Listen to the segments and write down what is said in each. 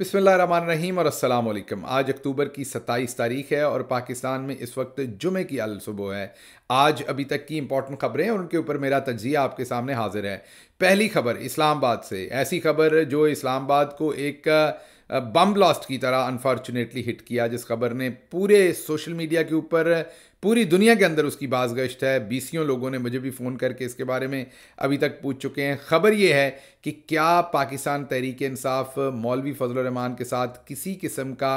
बिसमीम और असलकम आज अक्टूबर की सत्ताईस तारीख है और पाकिस्तान में इस वक्त जुमे की अल सुबह है आज अभी तक की इंपॉर्टेंट खबरें और उनके ऊपर मेरा तजिया आपके सामने हाजिर है पहली खबर इस्लामाबाद से ऐसी खबर जो इस्लामाबाद को एक बम ब्लास्ट की तरह अनफॉर्चुनेटली हिट किया जिस खबर ने पूरे सोशल मीडिया के ऊपर पूरी दुनिया के अंदर उसकी बाजगश्त है बीसियों लोगों ने मुझे भी फ़ोन करके इसके बारे में अभी तक पूछ चुके हैं ख़बर ये है कि क्या पाकिस्तान तहरीक इंसाफ मौलवी रहमान के साथ किसी किस्म का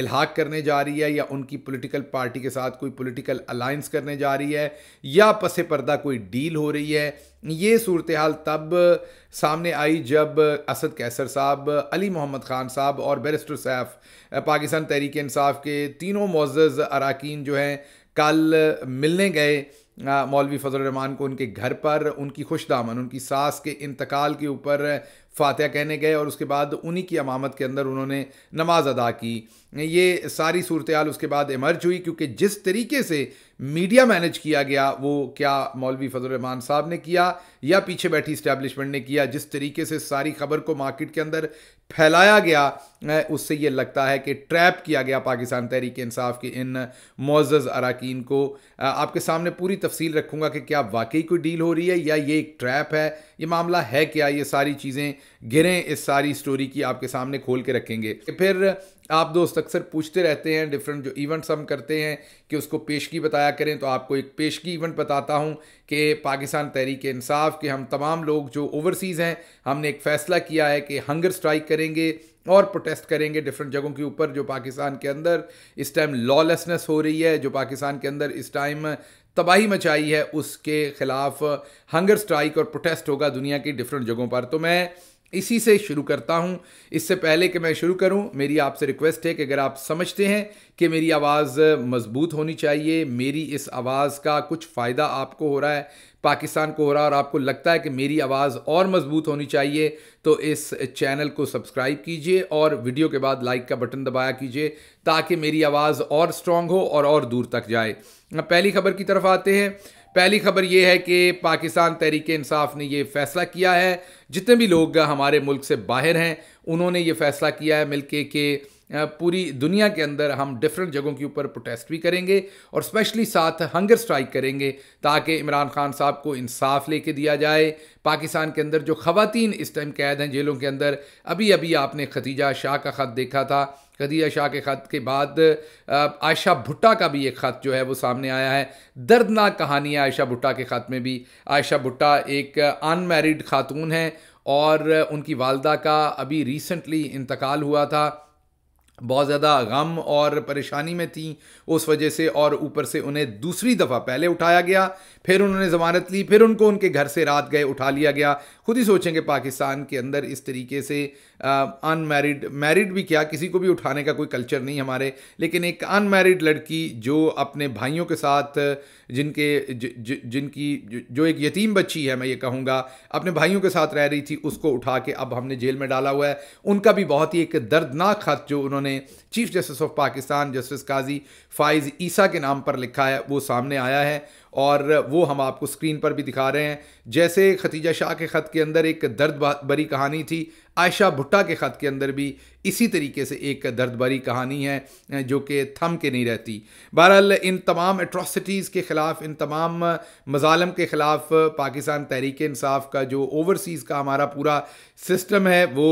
इलाहाक करने जा रही है या उनकी पॉलिटिकल पार्टी के साथ कोई पॉलिटिकल अलायंस करने जा रही है या पसे पर्दा कोई डील हो रही है ये सूरत हाल तब सामने आई जब असद कैसर साहब अली मोहम्मद ख़ान साहब और बैरिस्टर सैफ पाकिस्तान तहरीक इंसाफ के तीनों मोज़ अरकान जो हैं कल मिलने गए मौलवी फजल रहमान को उनके घर पर उनकी खुश दामन उनकी सास के इंतकाल के ऊपर फातह कहने गए और उसके बाद उन्हीं की अमामत के अंदर उन्होंने नमाज अदा की ये सारी सूरत हाल उसके बाद इमर्ज हुई क्योंकि जिस तरीके से मीडिया मैनेज किया गया वो क्या मौलवी फजलरहमान साहब ने किया या पीछे बैठी इस्टेब्लिशमेंट ने किया जिस तरीके से सारी खबर को मार्केट के अंदर फैलाया गया उससे ये लगता है कि ट्रैप किया गया पाकिस्तान तहरीक इंसाफ के इन मोज़ अरकान को आपके सामने पूरी तफसील रखूँगा कि क्या वाकई कोई डील हो रही है या ये एक ट्रैप है ये मामला है क्या ये सारी चीज़ें गिरें इस सारी स्टोरी की आपके सामने खोल के रखेंगे फिर आप दोस्त अक्सर पूछते रहते हैं डिफरेंट जो इवेंट्स हम करते हैं कि उसको पेशगी बताया करें तो आपको एक पेशगी इवेंट बताता हूं कि पाकिस्तान तहरीक इंसाफ के हम तमाम लोग जो ओवरसीज़ हैं हमने एक फ़ैसला किया है कि हंगर स्ट्राइक करेंगे और प्रोटेस्ट करेंगे डिफरेंट जगहों के ऊपर जो पाकिस्तान के अंदर इस टाइम लॉलेसनेस हो रही है जो पाकिस्तान के अंदर इस टाइम तबाही मचाई है उसके ख़िलाफ़ हंगर स्ट्राइक और प्रोटेस्ट होगा दुनिया की डिफरेंट जगहों पर तो मैं इसी से शुरू करता हूं इससे पहले कि मैं शुरू करूं मेरी आपसे रिक्वेस्ट है कि अगर आप समझते हैं कि मेरी आवाज़ मजबूत होनी चाहिए मेरी इस आवाज़ का कुछ फ़ायदा आपको हो रहा है पाकिस्तान को हो रहा है और आपको लगता है कि मेरी आवाज़ और मजबूत होनी चाहिए तो इस चैनल को सब्सक्राइब कीजिए और वीडियो के बाद लाइक का बटन दबाया कीजिए ताकि मेरी आवाज़ और स्ट्रॉन्ग हो और, और दूर तक जाए पहली खबर की तरफ आते हैं पहली खबर यह है कि पाकिस्तान तहरीक इंसाफ ने यह फैसला किया है जितने भी लोग हमारे मुल्क से बाहर हैं उन्होंने ये फैसला किया है मिलके के पूरी दुनिया के अंदर हम डिफरेंट जगहों के ऊपर प्रोटेस्ट भी करेंगे और स्पेशली साथ हंगर स्ट्राइक करेंगे ताकि इमरान खान साहब को इंसाफ लेके दिया जाए पाकिस्तान के अंदर जो ख़वान इस टाइम कैद हैं जेलों के अंदर अभी अभी आपने खतीजा शाह का ख़त देखा था खदीजा शाह के ख़त के बाद आयशा भुट्टा का भी एक ख़त जो है वो सामने आया है दर्दनाक कहानी है आयशा भुट्टा के ख़त में भी आयशा भुट्टा एक अनमेरिड खातून हैं और उनकी वालदा का अभी रिसेंटली इंतकाल हुआ था बहुत ज़्यादा गम और परेशानी में थी उस वजह से और ऊपर से उन्हें दूसरी दफ़ा पहले उठाया गया फिर उन्होंने ज़मानत ली फिर उनको उनके घर से रात गए उठा लिया गया खुद ही सोचें कि पाकिस्तान के अंदर इस तरीके से अनमेरिड मैरिड भी क्या किसी को भी उठाने का कोई कल्चर नहीं हमारे लेकिन एक अनमेरिड लड़की जो अपने भाइयों के साथ जिनके ज, ज, जिनकी जो एक यतीम बच्ची है मैं ये कहूँगा अपने भाइयों के साथ रह रही थी उसको उठा के अब हमने जेल में डाला हुआ है उनका भी बहुत ही एक दर्दनाक खत जो उन्होंने chief justice of Pakistan justice Qazi Faez Isa के नाम पर लिखा है वो सामने आया है और वो हम आपको स्क्रीन पर भी दिखा रहे हैं जैसे खतीजा शाह के ख़त के अंदर एक दर्द भरी कहानी थी आयशा भुट्टा के ख़त के अंदर भी इसी तरीके से एक दर्द भरी कहानी है जो कि थम के नहीं रहती बहरहाल इन तमाम एट्रॉसिटीज़ के ख़िलाफ़ इन तमाम मज़ालम के ख़िलाफ़ पाकिस्तान तहरीक इंसाफ का जो ओवरसीज़ का हमारा पूरा सिस्टम है वो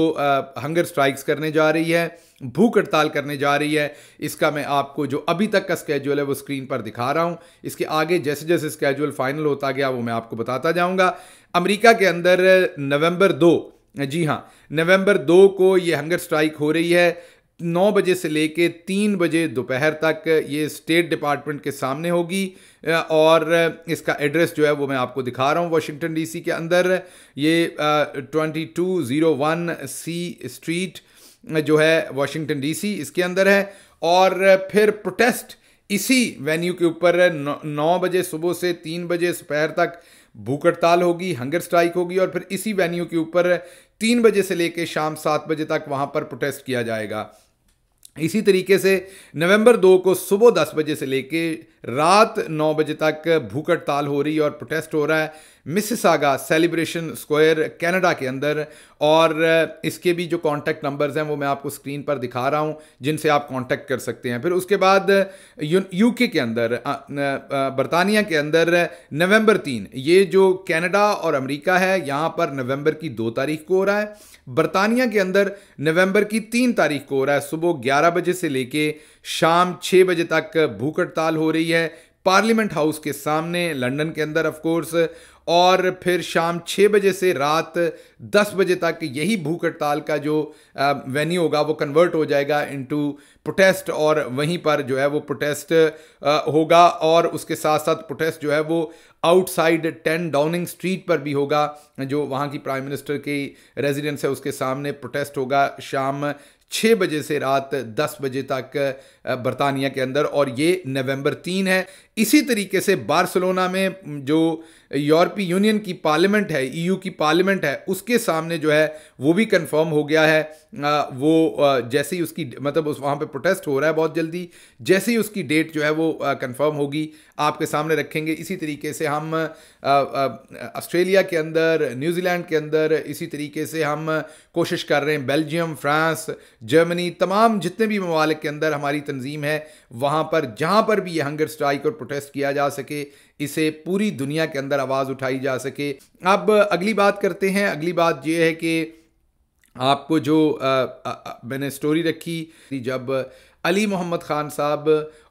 हंगर स्ट्राइक्स करने जा रही है भूख हड़ताल करने जा रही है इसका मैं आपको जो अभी तक का स्केड्यूल है वो स्क्रीन पर दिखा रहा हूँ इसके आगे जैसे जैसे स्केड्यूल फाइनल होता गया वो मैं आपको बताता जाऊँगा अमेरिका के अंदर नवंबर दो जी हाँ नवंबर दो को ये हंगर स्ट्राइक हो रही है नौ बजे से लेके तीन बजे दोपहर तक ये स्टेट डिपार्टमेंट के सामने होगी और इसका एड्रेस जो है वो मैं आपको दिखा रहा हूँ वाशिंगटन डीसी के अंदर ये twenty two zero one C street जो है वाशिंगटन डीसी इसके अंदर है और फिर प्रोटेस्ट इसी वेन्यू के ऊपर नौ बजे सुबह से तीन बजे दोपहर तक भूख हड़ताल होगी हंगर स्ट्राइक होगी और फिर इसी वेन्यू के ऊपर तीन बजे से लेकर शाम सात बजे तक वहाँ पर प्रोटेस्ट किया जाएगा इसी तरीके से नवंबर दो को सुबह दस बजे से लेकर रात नौ बजे तक भूख हड़ताल हो रही है और प्रोटेस्ट हो रहा है मिसिसागा सेलिब्रेशन स्क्वायर कनाडा के अंदर और इसके भी जो कांटेक्ट नंबर्स हैं वो मैं आपको स्क्रीन पर दिखा रहा हूँ जिनसे आप कॉन्टैक्ट कर सकते हैं फिर उसके बाद यूके के अंदर बरतानिया के अंदर नवंबर तीन ये जो कनाडा और अमेरिका है यहाँ पर नवंबर की दो तारीख को हो रहा है बरतानिया के अंदर नवंबर की तीन तारीख को हो रहा है सुबह ग्यारह बजे से लेके शाम छः बजे तक भूख हड़ताल हो रही है पार्लियामेंट हाउस के सामने लंदन के अंदर ऑफ कोर्स और फिर शाम छः बजे से रात दस बजे तक यही भूख हड़ताल का जो वेन्यू होगा वो कन्वर्ट हो जाएगा इनटू प्रोटेस्ट और वहीं पर जो है वो प्रोटेस्ट होगा और उसके साथ साथ प्रोटेस्ट जो है वो आउटसाइड टेन डाउनिंग स्ट्रीट पर भी होगा जो वहाँ की प्राइम मिनिस्टर की रेजिडेंस है उसके सामने प्रोटेस्ट होगा शाम छः बजे से रात दस बजे तक बरतानिया के अंदर और ये नवंबर तीन है इसी तरीके से बार्सलोना में जो यूरोपीय यूनियन की पार्लियामेंट है ईयू की पार्लियामेंट है उसके सामने जो है वो भी कंफर्म हो गया है वो जैसे ही उसकी मतलब उस वहाँ पे प्रोटेस्ट हो रहा है बहुत जल्दी जैसे ही उसकी डेट जो है वो कंफर्म होगी आपके सामने रखेंगे इसी तरीके से हम ऑस्ट्रेलिया के अंदर न्यूजीलैंड के अंदर इसी तरीके से हम कोशिश कर रहे हैं बेल्जियम फ्रांस जर्मनी तमाम जितने भी ममालिक के अंदर हमारी तंजीम है वहाँ पर जहाँ पर भी ये हंगर स्ट्राइक और प्रोटेस्ट किया जा सके इसे पूरी दुनिया के अंदर आवाज़ उठाई जा सके अब अगली बात करते हैं अगली बात ये है कि आपको जो आ, आ, आ, मैंने स्टोरी रखी जब अली मोहम्मद ख़ान साहब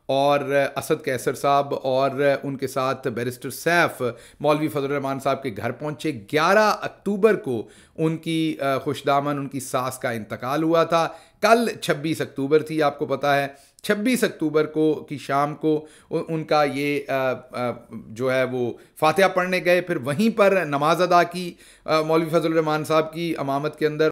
और असद कैसर साहब और उनके साथ बैरिस्टर सैफ मौलवी फजलरहमान साहब के घर पहुंचे 11 अक्टूबर को उनकी खुशदामन उनकी सास का इंतकाल हुआ था कल 26 अक्टूबर थी आपको पता है 26 अक्टूबर को की शाम को उनका ये जो है वो फातह पढ़ने गए फिर वहीं पर नमाज अदा की मौलवी फजल रहमान साहब की अमामत के अंदर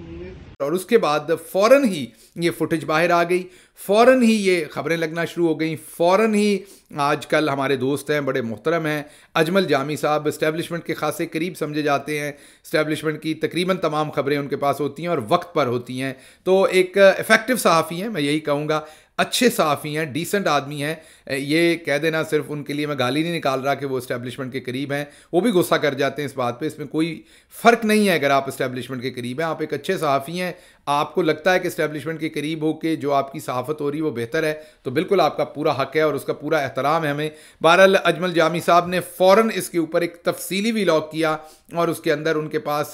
और उसके बाद फ़ौरन ही ये फुटेज बाहर आ गई फ़ौरन ही ये ख़बरें लगना शुरू हो गई फ़ौरन ही आजकल हमारे दोस्त हैं बड़े मोहतरम हैं अजमल जामी साहब इस्टेबलिशमेंट के खासे करीब समझे जाते हैं इस्टेबलिशमेंट की तकरीबन तमाम ख़बरें उनके पास होती हैं और वक्त पर होती हैं तो एक इफ़ेक्टिव सहाफ़ी हैं मैं यही कहूँगा अच्छे साफ़ी हैं डिसेंट आदमी हैं ये कह देना सिर्फ उनके लिए मैं गाली नहीं निकाल रहा कि वो इस्टेब्लिशमेंट के करीब हैं वो भी गुस्सा कर जाते हैं इस बात पे इसमें कोई फ़र्क नहीं है अगर आप इस्टेब्लिशमेंट के करीब हैं आप एक अच्छे सहाफ़ी हैं आपको लगता है कि इस्टेब्लिशमेंट के करीब हो के जो आपकी सहाफ़त हो रही है वो बेहतर है तो बिल्कुल आपका पूरा हक है और उसका पूरा एहतराम है हमें बहरहाल अजमल जामी साहब ने फ़ौर इसके ऊपर एक तफसीली भी किया और उसके अंदर उनके पास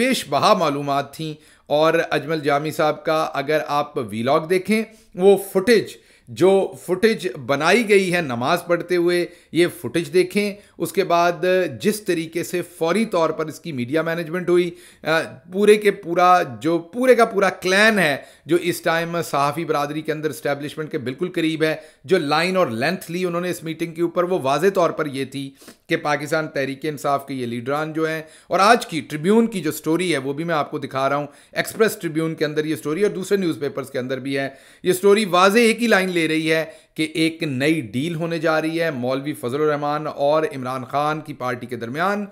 बेश बहा मालूम थी और अजमल जामी साहब का अगर आप वीलॉग देखें वो फुटेज जो फुटेज बनाई गई है नमाज पढ़ते हुए ये फुटेज देखें उसके बाद जिस तरीके से फौरी तौर पर इसकी मीडिया मैनेजमेंट हुई पूरे के पूरा जो पूरे का पूरा क्लैन है जो इस टाइम सहाफ़ी बरदरी के अंदर इस्टेब्लिशमेंट के बिल्कुल करीब है जो लाइन और लेंथ ली उन्होंने इस मीटिंग के ऊपर वो वाज तौर पर यह थी कि पाकिस्तान तहरीक इंसाफ के ये लीडरान जो हैं और आज की ट्रिब्यून की जो स्टोरी है वो भी मैं आपको दिखा रहा हूँ एक्सप्रेस ट्रिब्यून के अंदर ये स्टोरी और दूसरे न्यूज़पेपर्स के अंदर भी है ये स्टोरी वाज एक ही लाइन ले रही है कि एक नई डील होने जा रही है मौलवी फजल रहमान और इमरान खान की पार्टी के दरमियान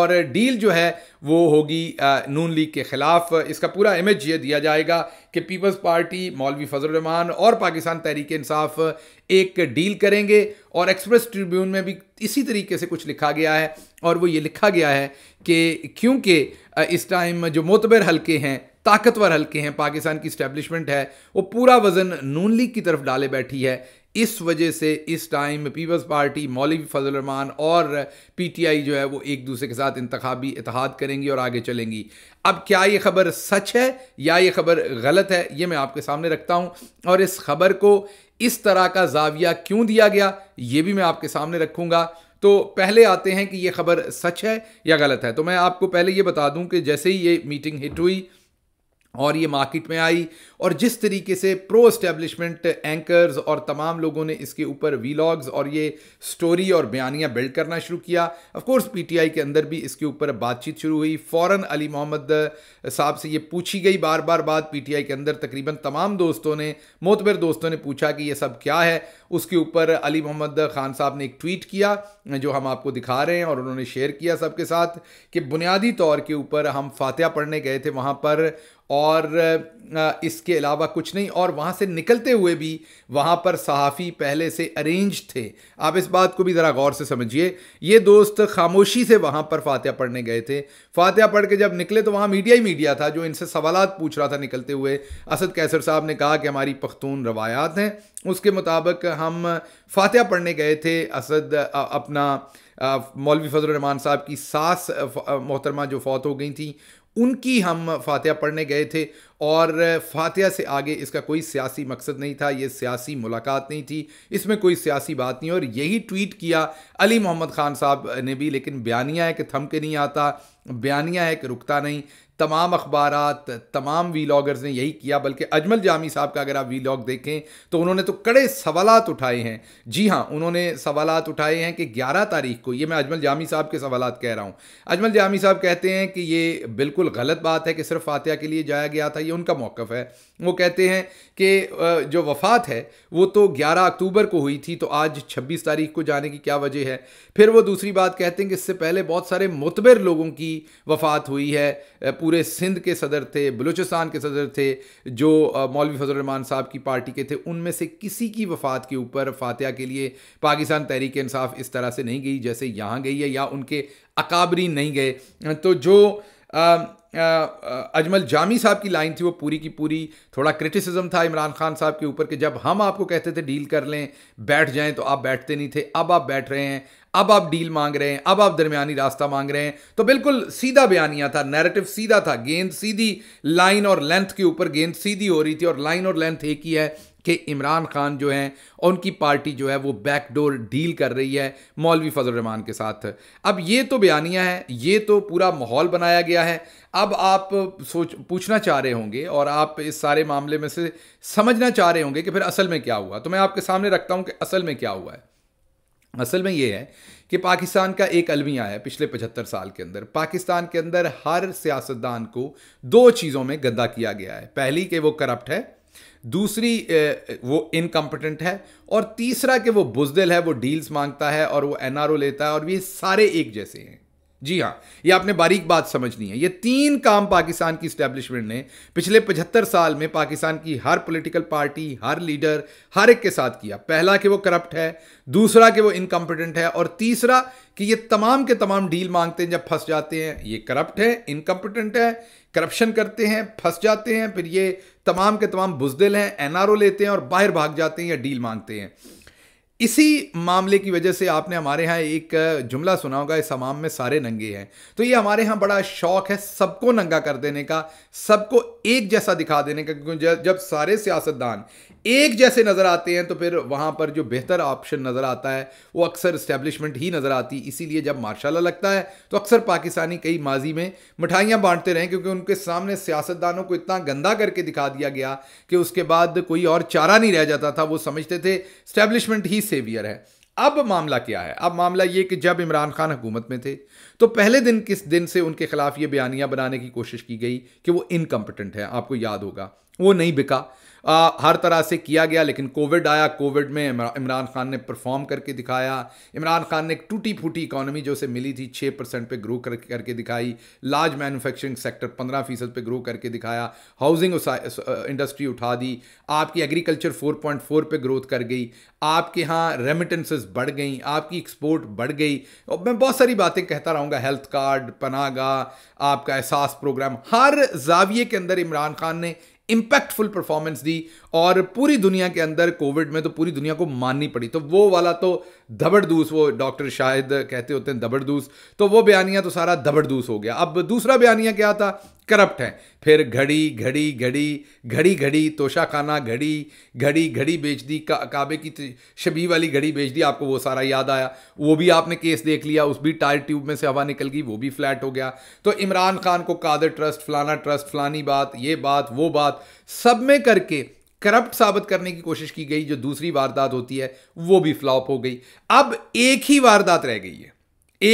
और डील जो है वो होगी नून लीग के ख़िलाफ़ इसका पूरा इमेज ये दिया जाएगा कि पीपल्स पार्टी मौलवी फजल रहमान और पाकिस्तान तहरीक इंसाफ एक डील करेंगे और एक्सप्रेस ट्रिब्यून में भी इसी तरीके से कुछ लिखा गया है और वो ये लिखा गया है कि क्योंकि इस टाइम जो मोतबर हल्के हैं ताकतवर हल्के हैं पाकिस्तान की स्टैब्लिशमेंट है वो पूरा वजन नून लीग की तरफ डाले बैठी है इस वजह से इस टाइम पीपल्स पार्टी मौलवी फजलरमान और पीटीआई जो है वो एक दूसरे के साथ इंतबी इतिहाद करेंगी और आगे चलेंगी अब क्या ये खबर सच है या ये खबर गलत है ये मैं आपके सामने रखता हूँ और इस खबर को इस तरह का जाविया क्यों दिया गया ये भी मैं आपके सामने रखूँगा तो पहले आते हैं कि ये खबर सच है या गलत है तो मैं आपको पहले ये बता दूँ कि जैसे ही ये मीटिंग हिट हुई और ये मार्केट में आई और जिस तरीके से प्रो एस्टेब्लिशमेंट एंकर्स और तमाम लोगों ने इसके ऊपर वीलॉग्स और ये स्टोरी और बयानियाँ बिल्ड करना शुरू किया ऑफ कोर्स पीटीआई के अंदर भी इसके ऊपर बातचीत शुरू हुई फ़ौर अली मोहम्मद साहब से ये पूछी गई बार बार बात पीटीआई के अंदर तकरीबन तमाम दोस्तों ने मोतबर दोस्तों ने पूछा कि ये सब क्या है उसके ऊपर अली मोहम्मद ख़ान साहब ने एक ट्वीट किया जो हम आपको दिखा रहे हैं और उन्होंने शेयर किया सबके साथ कि बुनियादी तौर के ऊपर हम फातह पढ़ने गए थे वहाँ पर और इसके अलावा कुछ नहीं और वहाँ से निकलते हुए भी वहाँ पर सहाफ़ी पहले से अरेंज थे आप इस बात को भी ज़रा गौर से समझिए ये दोस्त खामोशी से वहाँ पर फातिहा पढ़ने गए थे फातिहा पढ़ के जब निकले तो वहाँ मीडिया ही मीडिया था जो इनसे सवाल पूछ रहा था निकलते हुए असद कैसर साहब ने कहा कि हमारी पख्तून रवायात हैं उसके मुताबिक हम फातिहा पढ़ने गए थे असद अपना मौलवी फजल रहमान साहब की सास मोहतरमा जो फौत हो गई थी उनकी हम फातिहा पढ़ने गए थे और फातिहा से आगे इसका कोई सियासी मकसद नहीं था ये सियासी मुलाकात नहीं थी इसमें कोई सियासी बात नहीं और यही ट्वीट किया अली मोहम्मद ख़ान साहब ने भी लेकिन बयानिया है कि थम के नहीं आता बयानिया है कि रुकता नहीं तमाम अखबार तमाम लॉगर्स ने यही किया बल्कि अजमल जामी साहब का अगर आप वी लॉग देखें तो उन्होंने तो कड़े सवाल उठाए हैं जी हाँ उन्होंने सवाल उठाए हैं कि 11 तारीख को ये मैं अजमल जामी साहब के सवाल कह रहा हूँ अजमल जामी साहब कहते हैं कि ये बिल्कुल गलत बात है कि सिर्फ फातह के लिए जाया गया था ये उनका मौक़ है वो कहते हैं कि जो वफ़ात है वो तो 11 अक्टूबर को हुई थी तो आज 26 तारीख को जाने की क्या वजह है फिर वो दूसरी बात कहते हैं कि इससे पहले बहुत सारे मतबर लोगों की वफ़ात हुई है पूरे सिंध के सदर थे बलूचिस्तान के सदर थे जो मौलवी फजलरहमान साहब की पार्टी के थे उनमें से किसी की वफ़ात के ऊपर फातह के लिए पाकिस्तान तहरीक इंसाफ इस तरह से नहीं गई जैसे यहाँ गई है या उनके अकाबरी नहीं गए तो जो Um, uh, uh, Ajmal Jami साहब की लाइन थी वो पूरी की पूरी थोड़ा क्रिटिसिज्म था इमरान खान साहब के ऊपर कि जब हम आपको कहते थे डील कर लें बैठ जाएं तो आप बैठते नहीं थे अब आप बैठ रहे हैं अब आप डील मांग रहे हैं अब आप दरमियानी रास्ता मांग रहे हैं तो बिल्कुल सीधा बयानिया था नैरेटिव सीधा था गेंद सीधी लाइन और लेंथ के ऊपर गेंद सीधी हो रही थी और लाइन और लेंथ एक ही है कि इमरान खान जो हैं और उनकी पार्टी जो है वो बैकडोर डील कर रही है मौलवी फजल रहमान के साथ अब ये तो बयानिया है ये तो पूरा माहौल बनाया गया है अब आप सोच पूछना चाह रहे होंगे और आप इस सारे मामले में से समझना चाह रहे होंगे कि फिर असल में क्या हुआ तो मैं आपके सामने रखता हूँ कि असल में क्या हुआ है असल में ये है कि पाकिस्तान का एक अलमिया है पिछले पचहत्तर साल के अंदर पाकिस्तान के अंदर हर सियासतदान को दो चीज़ों में गंदा किया गया है पहली कि वो करप्ट है दूसरी वो इनकम्पिटेंट है और तीसरा कि वो बुजदिल है वो डील्स मांगता है और वो एनआरओ लेता है और ये सारे एक जैसे हैं जी हाँ ये आपने बारीक बात समझनी है ये तीन काम पाकिस्तान की स्टैब्लिशमेंट ने पिछले पचहत्तर साल में पाकिस्तान की हर पॉलिटिकल पार्टी हर लीडर हर एक के साथ किया पहला कि वो करप्ट है दूसरा कि वो इनकम्पिटेंट है और तीसरा कि ये तमाम के तमाम डील मांगते हैं जब फंस जाते हैं ये करप्ट है इनकम्पिटेंट है करप्शन करते हैं फंस जाते हैं फिर ये तमाम के तमाम बुजदिल हैं एनआरओ लेते हैं और बाहर भाग जाते हैं या डील मांगते हैं इसी मामले की वजह से आपने हमारे यहाँ एक जुमला सुना होगा इस हमाम में सारे नंगे हैं तो ये हमारे यहाँ बड़ा शौक है सबको नंगा कर देने का सबको एक जैसा दिखा देने का क्योंकि जब सारे सियासतदान एक जैसे नज़र आते हैं तो फिर वहाँ पर जो बेहतर ऑप्शन नज़र आता है वो अक्सर इस्टेब्लिशमेंट ही नज़र आती इसीलिए जब माशाला लगता है तो अक्सर पाकिस्तानी कई माजी में मिठाइयाँ बांटते रहे क्योंकि उनके सामने सियासतदानों को इतना गंदा करके दिखा दिया गया कि उसके बाद कोई और चारा नहीं रह जाता था वो समझते थे स्टैब्लिशमेंट ही सेवियर है अब मामला क्या है अब मामला ये कि जब इमरान खान हुकूमत में थे तो पहले दिन किस दिन से उनके खिलाफ ये बयानियां बनाने की कोशिश की गई कि वो इनकम्पिटेंट है आपको याद होगा वो नहीं बिका आ, हर तरह से किया गया लेकिन कोविड आया कोविड में इमरान खान ने परफॉर्म करके दिखाया इमरान खान ने एक टूटी फूटी इकोनॉमी जो उसे मिली थी छः परसेंट पर ग्रो कर, करके दिखाई लार्ज मैन्युफैक्चरिंग सेक्टर पंद्रह फीसद पर ग्रो करके दिखाया हाउसिंग इंडस्ट्री उठा दी आपकी एग्रीकल्चर फोर पॉइंट फोर पर ग्रोथ कर गई आपके यहाँ रेमिटेंसेज बढ़ गई आपकी एक्सपोर्ट बढ़ गई और मैं बहुत सारी बातें कहता रहा चाहूंगा हेल्थ कार्ड पनागा आपका एहसास प्रोग्राम हर जाविये के अंदर इमरान खान ने इंपैक्टफुल परफॉर्मेंस दी और पूरी दुनिया के अंदर कोविड में तो पूरी दुनिया को माननी पड़ी तो वो वाला तो धबड़दूस वो डॉक्टर शायद कहते होते हैं धबड़दूस तो वो बयानिया तो सारा धबड़दूस हो गया अब दूसरा बयानिया क्या था करप्ट हैं फिर घड़ी घड़ी घड़ी घड़ी घड़ी तोशाखाना घड़ी घड़ी घड़ी बेच दी का, काबे की शबी वाली घड़ी बेच दी आपको वो सारा याद आया वो भी आपने केस देख लिया उस भी टायर ट्यूब में से हवा निकल गई वो भी फ्लैट हो गया तो इमरान खान को कादर ट्रस्ट फलाना ट्रस्ट फलानी बात ये बात वो बात सब में करके करप्ट साबित करने की कोशिश की गई जो दूसरी वारदात होती है वो भी फ्लॉप हो गई अब एक ही वारदात रह गई है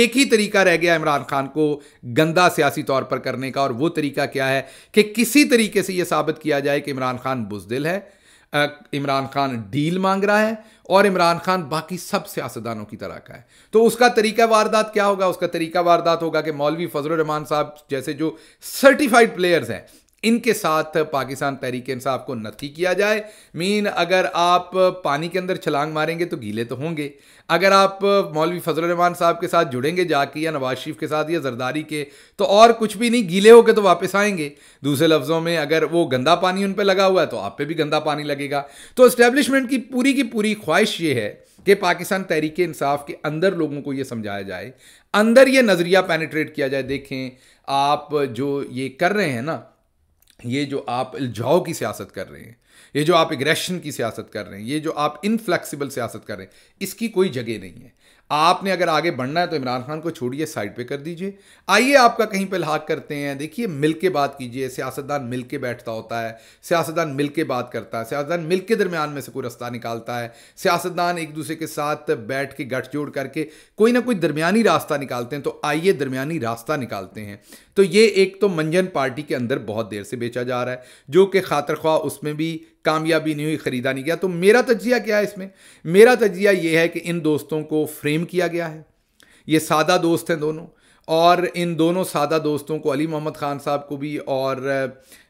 एक ही तरीका रह गया इमरान खान को गंदा सियासी तौर पर करने का और वो तरीका क्या है कि किसी तरीके से ये साबित किया जाए कि इमरान खान बुजदिल है इमरान खान डील मांग रहा है और इमरान खान बाकी सब सियासतदानों की तरह का है तो उसका तरीका वारदात क्या होगा उसका तरीका वारदात होगा कि मौलवी फजल रहमान साहब जैसे जो सर्टिफाइड प्लेयर्स हैं इनके साथ पाकिस्तान तहरीक इंसाफ को नथी किया जाए मीन अगर आप पानी के अंदर छलांग मारेंगे तो गीले तो होंगे अगर आप मौलवी फजल रहमान साहब के साथ जुड़ेंगे जाके या नवाज शरीफ के साथ या जरदारी के तो और कुछ भी नहीं गीले होकर तो वापस आएंगे दूसरे लफ्ज़ों में अगर वो गंदा पानी उन पर लगा हुआ है तो आप पे भी गंदा पानी लगेगा तो इस्टेब्लिशमेंट की पूरी की पूरी ख्वाहिश ये है कि पाकिस्तान तहरीक इंसाफ के अंदर लोगों को ये समझाया जाए अंदर ये नज़रिया पेनिट्रेट किया जाए देखें आप जो ये कर रहे हैं ना ये जो आप उलझाओ की सियासत कर रहे हैं ये जो आप एग्रेशन की सियासत कर रहे हैं ये जो आप इनफ्लेक्सिबल सियासत कर रहे हैं इसकी कोई जगह नहीं है आपने अगर आगे बढ़ना है तो इमरान खान को छोड़िए साइड पे कर दीजिए आइए आपका कहीं पे लाक करते हैं देखिए मिल के बात कीजिए सियासतदान मिल के बैठता होता है सियासतदान मिल के बात करता है सियासतदान मिल के दरमियान में से कोई रास्ता निकालता है सियासतदान एक दूसरे के साथ बैठ के गठजोड़ करके कोई ना कोई दरमियानी रास्ता निकालते हैं तो आइए दरमियानी रास्ता निकालते हैं तो ये एक तो मंजन पार्टी के अंदर बहुत देर से बेचा जा रहा है जो कि खातर ख्वाह उसमें भी कामयाबी नहीं हुई ख़रीदा नहीं गया तो मेरा तजिया क्या है इसमें मेरा तजिया ये है कि इन दोस्तों को फ्रेम किया गया है ये सादा दोस्त हैं दोनों और इन दोनों सादा दोस्तों को अली मोहम्मद ख़ान साहब को भी और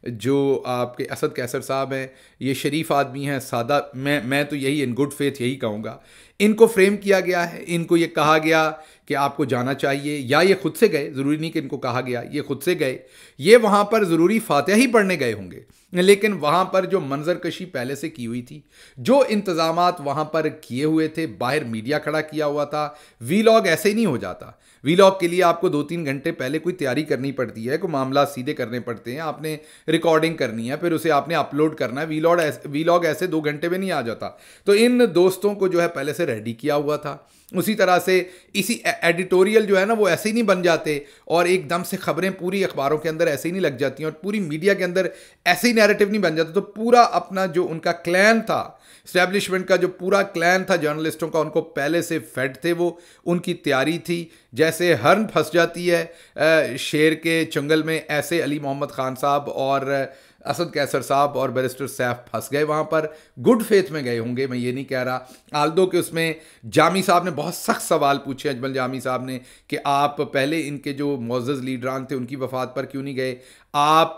जो आपके असद कैसर साहब हैं ये शरीफ आदमी हैं सादा मैं मैं तो यही इन गुड फेथ यही कहूँगा इनको फ्रेम किया गया है इनको ये कहा गया कि आपको जाना चाहिए या ये खुद से गए ज़रूरी नहीं कि इनको कहा गया ये खुद से गए ये वहाँ पर ज़रूरी फातह ही पढ़ने गए होंगे लेकिन वहाँ पर जो मंजर कशी पहले से की हुई थी जो इंतज़ाम वहाँ पर किए हुए थे बाहर मीडिया खड़ा किया हुआ था वी लॉग ऐसे ही नहीं हो जाता वीलॉग के लिए आपको दो तीन घंटे पहले कोई तैयारी करनी पड़ती है कोई मामला सीधे करने पड़ते हैं आपने रिकॉर्डिंग करनी है फिर उसे आपने अपलोड करना है वीलॉग ऐसे वीलॉग ऐसे दो घंटे में नहीं आ जाता तो इन दोस्तों को जो है पहले से रेडी किया हुआ था उसी तरह से इसी एडिटोरियल जो है ना वो ऐसे ही नहीं बन जाते और एकदम से खबरें पूरी अखबारों के अंदर ऐसे ही नहीं लग जाती और पूरी मीडिया के अंदर ऐसे ही नैरेटिव नहीं बन जाता तो पूरा अपना जो उनका क्लैन था स्टैब्लिशमेंट का जो पूरा क्लैन था जर्नलिस्टों का उनको पहले से फेड थे वो उनकी तैयारी थी जैसे हर्न फंस जाती है शेर के चंगल में ऐसे अली मोहम्मद ख़ान साहब और असद कैसर साहब और बैरिस्टर सैफ फंस गए वहाँ पर गुड फेथ में गए होंगे मैं ये नहीं कह रहा आलदो के उसमें जामी साहब ने बहुत सख्त सवाल पूछे अजमल जामी साहब ने कि आप पहले इनके जो मोज़ लीडरान थे उनकी वफात पर क्यों नहीं गए आप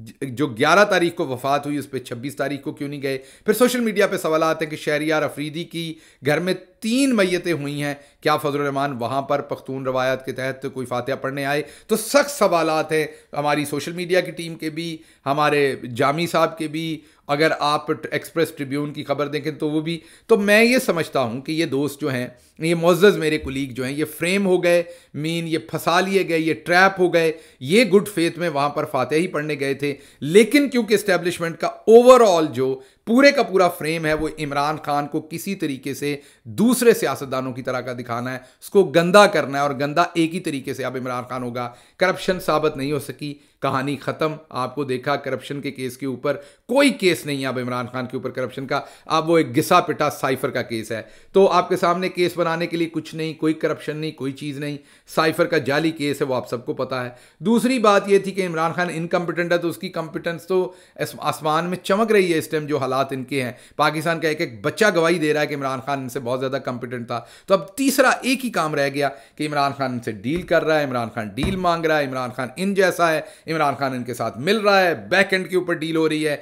जो 11 तारीख को वफात हुई उस पर छब्बीस तारीख को क्यों नहीं गए फिर सोशल मीडिया पे सवाल आते हैं कि शहरियार अफरीदी की घर में तीन मैतें हुई हैं क्या फजलरहमान वहाँ पर पख्तून रवायत के तहत तो कोई फातह पढ़ने आए तो सख्त सवाल हैं हमारी सोशल मीडिया की टीम के भी हमारे जामी साहब के भी अगर आप एक्सप्रेस ट्रिब्यून की खबर देखें तो वो भी तो मैं ये समझता हूँ कि ये दोस्त जो हैं ये मोज़ मेरे कुलीग जो हैं ये फ्रेम हो गए मीन ये फंसा लिए गए ये ट्रैप हो गए ये गुड फेथ में वहाँ पर फातह ही पढ़ने गए थे लेकिन क्योंकि इस्टेब्लिशमेंट का ओवरऑल जो पूरे का पूरा फ्रेम है वो इमरान खान को किसी तरीके से दूसरे सियासतदानों की तरह का दिखाना है उसको गंदा करना है और गंदा एक ही तरीके से अब इमरान खान होगा करप्शन साबित नहीं हो सकी कहानी ख़त्म आपको देखा करप्शन के केस के ऊपर कोई केस नहीं है अब इमरान खान के ऊपर करप्शन का अब वो एक घिसा पिटा साइफर का केस है तो आपके सामने केस बनाने के लिए कुछ नहीं कोई करप्शन नहीं कोई चीज़ नहीं साइफर का जाली केस है वो आप सबको पता है दूसरी बात यह थी कि इमरान खान इनकम्पिटेंट है तो उसकी कम्पिटेंस तो आसमान में चमक रही है इस टाइम जो हालात हालात इनके हैं पाकिस्तान का एक एक बच्चा गवाही दे रहा है कि इमरान खान इनसे बहुत ज़्यादा कॉम्पिटेंट था तो अब तीसरा एक ही काम रह गया कि इमरान खान इनसे डील कर रहा है इमरान खान डील मांग रहा है इमरान खान इन जैसा है इमरान खान इनके साथ मिल रहा है बैक एंड के ऊपर डील हो रही है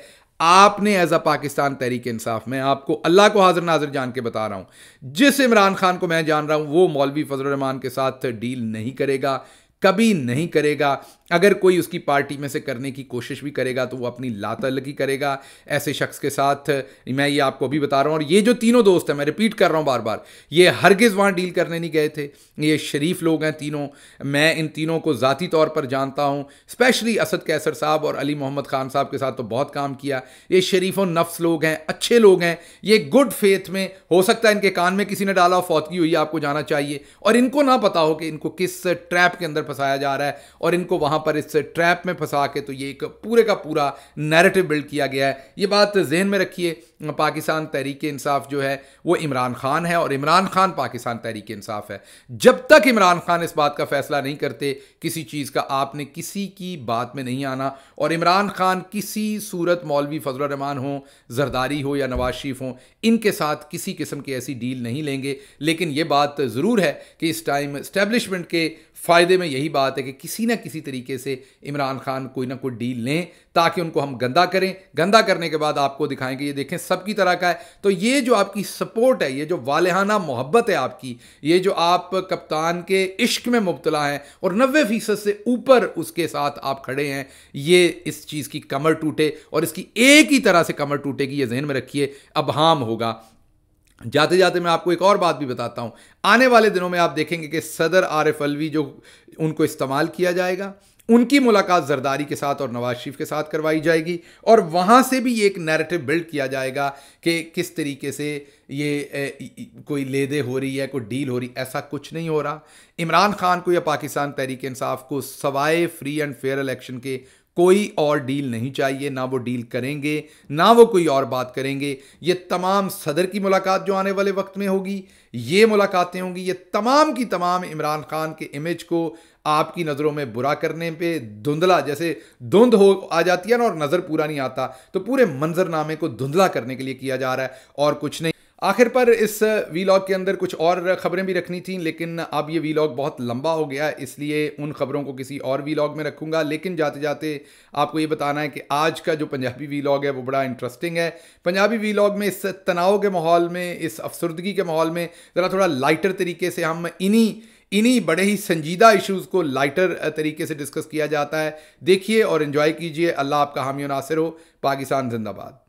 आपने एज अ पाकिस्तान तहरीक इंसाफ में आपको अल्लाह को हाजिर नाजिर जान के बता रहा हूं जिस इमरान खान को मैं जान रहा हूं वो मौलवी फजल रहमान के साथ डील नहीं करेगा कभी नहीं करेगा अगर कोई उसकी पार्टी में से करने की कोशिश भी करेगा तो वो अपनी लातल की करेगा ऐसे शख्स के साथ मैं ये आपको अभी बता रहा हूँ और ये जो तीनों दोस्त हैं मैं रिपीट कर रहा हूँ बार बार ये हरगिज़ वहाँ डील करने नहीं गए थे ये शरीफ लोग हैं तीनों मैं इन तीनों को ज़ाती तौर पर जानता हूँ स्पेशली असद कैसर साहब और अली मोहम्मद ख़ान साहब के साथ तो बहुत काम किया ये शरीफ और नफ्स लोग हैं अच्छे लोग हैं ये गुड फेथ में हो सकता है इनके कान में किसी ने डाला फौतगी हुई आपको जाना चाहिए और इनको ना पता हो कि इनको किस ट्रैप के अंदर फंसाया जा रहा है और इनको वहाँ वहाँ पर इस ट्रैप में फंसा के तो ये एक पूरे का पूरा नैरेटिव बिल्ड किया गया है ये बात जहन में रखिए पाकिस्तान तहरीक इंसाफ जो है वो इमरान खान है और इमरान खान पाकिस्तान तहरीक इंसाफ है जब तक इमरान खान इस बात का फैसला नहीं करते किसी चीज़ का आपने किसी की बात में नहीं आना और इमरान खान किसी सूरत मौलवी फजलरहमान हों जरदारी हो या नवाज शरीफ हों इनके साथ किसी किस्म की ऐसी डील नहीं लेंगे लेकिन ये बात ज़रूर है कि इस टाइम स्टैब्लिशमेंट के फ़ायदे में यही बात है कि किसी ना किसी तरीके से इमरान खान कोई ना कोई डील लें ताकि उनको हम गंदा करें गंदा करने के बाद आपको दिखाएंगे ये देखें सबकी तरह का है तो ये जो आपकी सपोर्ट है ये जो वालहाना मोहब्बत है आपकी ये जो आप कप्तान के इश्क में मुबतला हैं और नबे फ़ीसद से ऊपर उसके साथ आप खड़े हैं ये इस चीज़ की कमर टूटे और इसकी एक ही तरह से कमर टूटेगी ये जहन में रखिए अब हाम होगा जाते जाते मैं आपको एक और बात भी बताता हूँ आने वाले दिनों में आप देखेंगे कि सदर आरफ अलवी जो उनको इस्तेमाल किया जाएगा उनकी मुलाकात जरदारी के साथ और नवाज शरीफ के साथ करवाई जाएगी और वहाँ से भी एक नैरेटिव बिल्ड किया जाएगा कि किस तरीके से ये कोई कोई लेदे हो रही है कोई डील हो रही ऐसा कुछ नहीं हो रहा इमरान खान को या पाकिस्तान तहरीक इंसाफ को सवाए फ्री एंड फेयर इलेक्शन के कोई और डील नहीं चाहिए ना वो डील करेंगे ना वो कोई और बात करेंगे ये तमाम सदर की मुलाकात जो आने वाले वक्त में होगी ये मुलाकातें होंगी ये तमाम की तमाम इमरान खान के इमेज को आपकी नज़रों में बुरा करने पे धुंधला जैसे धुंध हो आ जाती है ना और नज़र पूरा नहीं आता तो पूरे मंजरनामे को धुंधला करने के लिए किया जा रहा है और कुछ नहीं आखिर पर इस वीलॉग के अंदर कुछ और खबरें भी रखनी थी लेकिन अब ये वीलॉग बहुत लंबा हो गया इसलिए उन खबरों को किसी और वीलॉग में रखूँगा लेकिन जाते जाते आपको ये बताना है कि आज का जो पंजाबी वीलॉग है वो बड़ा इंटरेस्टिंग है पंजाबी वीलॉग में इस तनाव के माहौल में इस अफसरदगी के माहौल में ज़रा थोड़ा लाइटर तरीके से हम इन्हीं इन्हीं बड़े ही संजीदा इश्यूज़ को लाइटर तरीके से डिस्कस किया जाता है देखिए और इन्जॉय कीजिए अल्लाह आपका हामी नासिर हो पाकिस्तान जिंदाबाद